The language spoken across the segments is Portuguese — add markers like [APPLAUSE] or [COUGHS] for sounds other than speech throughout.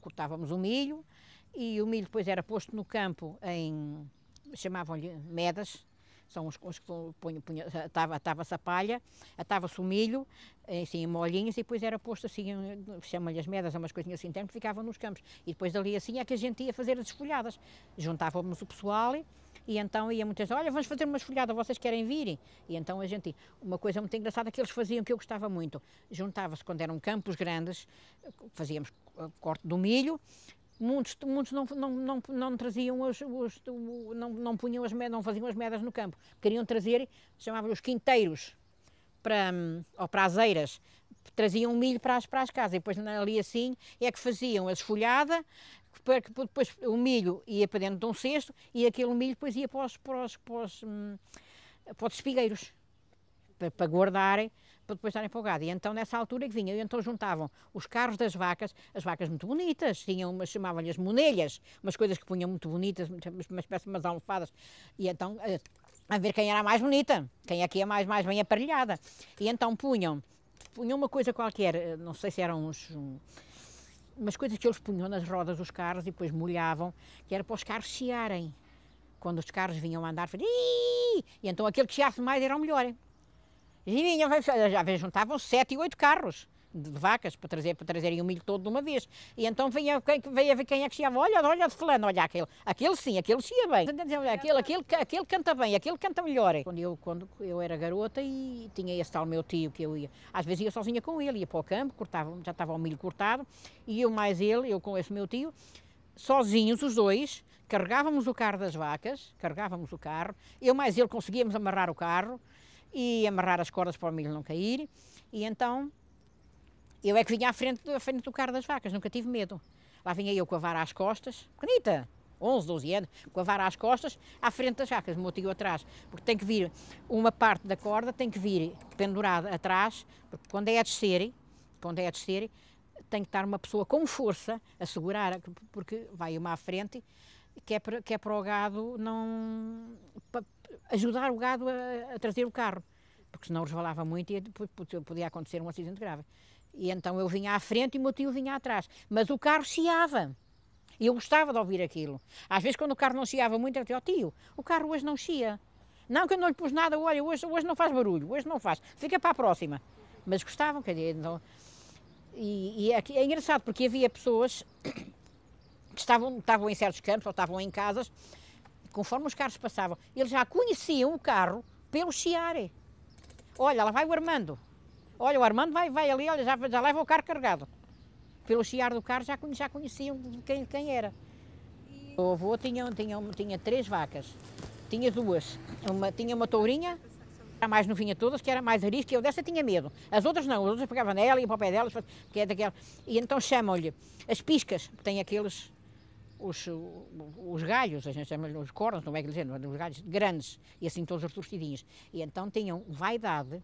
cortávamos o milho e o milho depois era posto no campo em chamavam-lhe medas, são os, os que atava-se a palha, atava-se o milho, assim, em molhinhas, e depois era posto assim, chama-lhe as medas, é umas coisinhas assim, então, ficavam nos campos. E depois dali assim é que a gente ia fazer as esfolhadas. Juntávamos o pessoal e então ia muitas vezes, olha, vamos fazer uma esfolhada, vocês querem virem? E então a gente, uma coisa muito engraçada é que eles faziam, que eu gostava muito, juntava-se quando eram campos grandes, fazíamos eh, corte do milho, muitos, muitos não, não, não, não traziam os, os não, não punham as não faziam as medas no campo, queriam trazer, chamavam-lhe os quinteiros para, hum, ou para traziam o traziam milho para as, para as casas e depois ali assim é que faziam a esfolhada, para que depois o milho ia para dentro de um cesto e aquele milho depois ia para os, para os, para os, hum, para os espigueiros para, para guardarem, para depois estarem para E então, nessa altura é que vinham, e então juntavam os carros das vacas, as vacas muito bonitas, tinham umas, chamavam-lhe as monelhas, umas coisas que punham muito bonitas, uma espécie de umas almofadas, e então, eh, a, ver quem era a mais bonita, quem aqui é mais, mais bem aparelhada. E então punham, punham uma coisa qualquer, eh, não sei se eram uns... Um, umas coisas que eles punham nas rodas dos carros e depois molhavam, que era para os carros chiarem. Quando os carros vinham a andar, fazia, e então aquele que chiasse mais era o melhor às vinham, já juntavam sete e oito carros de vacas para trazer para trazerem o milho todo de uma vez. E então vinha quem vinha ver quem é que chiava, olha, olha de fulano, olha aquele, aquele sim, aquele chia bem. Então, aquele, aquele, aquele canta bem, aquele canta melhor. Quando eu, quando eu era garota e tinha esse tal meu tio que eu ia, às vezes ia sozinha com ele, ia para o campo, cortava, já estava o milho cortado, e eu mais ele, eu com esse meu tio, sozinhos os dois, carregávamos o carro das vacas, carregávamos o carro, eu mais ele conseguíamos amarrar o carro, e amarrar as cordas para o milho não cair. E então eu é que vinha à frente, à frente do carro das vacas, nunca tive medo. Lá vinha eu com a vara às costas, bonita, 11, 12 anos, com a vara às costas, à frente das vacas, o meu tio atrás. Porque tem que vir, uma parte da corda tem que vir pendurada atrás, porque quando é a descer, quando é a descer, tem que estar uma pessoa com força a segurar, porque vai uma à frente, que é para, que é para o gado não. Para, ajudar o gado a, a trazer o carro, porque senão resvalava muito e depois podia acontecer um acidente grave. E então eu vinha à frente e o meu tio vinha atrás. Mas o carro chiava. E eu gostava de ouvir aquilo. Às vezes, quando o carro não chiava muito, eu dizia, oh, tio, o carro hoje não chia. Não que eu não lhe pus nada, olha, hoje, hoje não faz barulho, hoje não faz, fica para a próxima. Mas gostavam, quer dizer, então... E, e é, é engraçado, porque havia pessoas [COUGHS] que estavam, estavam em certos campos ou estavam em casas conforme os carros passavam, eles já conheciam o carro pelo chiare. Olha, lá vai o Armando. Olha, o Armando vai, vai ali, olha, já, já leva o carro carregado. Pelo chiar do carro já, já conheciam quem, quem era. O avô tinha, tinha, tinha três vacas. Tinha duas. Uma, tinha uma tourinha, a mais novinha todas, que era mais arisca, e eu dessa tinha medo. As outras não, as outras pegavam nela e o pé delas. que é daquela. E então chamam-lhe as piscas, que tem aqueles os, os galhos, a gente chama-lhe os cornos, não é que dizer, os galhos grandes, e assim todos os tostidinhos. E então tinham vaidade,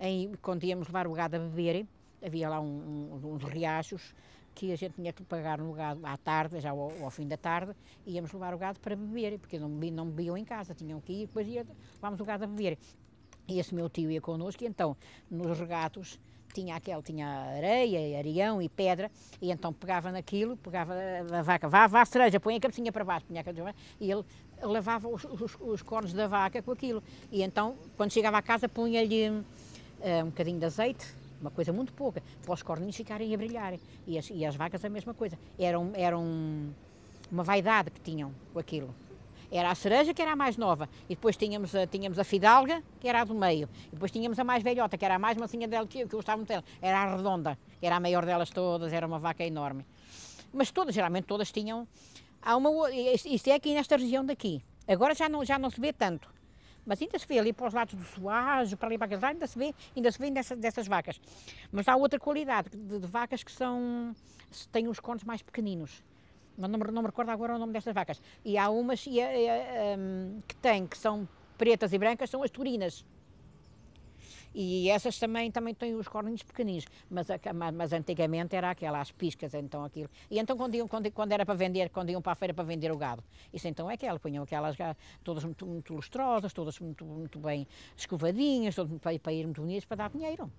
em, quando íamos levar o gado a beber, havia lá um, um, uns riachos que a gente tinha que pagar no gado à tarde, já ao, ao fim da tarde, íamos levar o gado para beber, porque não, bebiam, não bebiam em casa, tinham que ir, depois ia, levámos o gado a beber. E esse meu tio ia connosco, e então, nos regatos, tinha aquele, tinha areia, areião e pedra, e então pegava naquilo, pegava a vaca, vá, vá, cereja, põe a cabecinha para baixo, punha a cabecinha e ele lavava os, os, os, cornos da vaca com aquilo. E então, quando chegava à casa, punha-lhe uh, um bocadinho de azeite, uma coisa muito pouca, para os corninhos ficarem a brilharem. E as, e as vacas a mesma coisa. Era, um, era um, uma vaidade que tinham com aquilo. Era a cereja, que era a mais nova, e depois tínhamos a, tínhamos a fidalga, que era a do meio, e depois tínhamos a mais velhota, que era a mais mansinha dela, que eu gostava muito dela, era a redonda, que era a maior delas todas, era uma vaca enorme. Mas todas, geralmente todas tinham, há uma, isto é aqui nesta região daqui, agora já não, já não se vê tanto, mas ainda se vê ali para os lados do Soares, para ali para aqueles lados, ainda se vê, ainda se vê dessa, dessas vacas. Mas há outra qualidade de, de, vacas que são, têm os cornos mais pequeninos mas não, não me recordo agora o nome destas vacas. E há umas e, e, eh, um, eh, ehm, que têm, que são pretas e brancas, são as turinas. E essas também, também têm os corninhos pequeninos, mas, mas antigamente era aquela, as piscas, então aquilo. E então quando, iam, quando, quando era para vender, quando iam para a feira para vender o gado, isso então é aquela, punham aquelas todas muito, muito lustrosas, todas muito, muito bem escovadinhas, todas para, para ir muito bonitas, para dar dinheiro.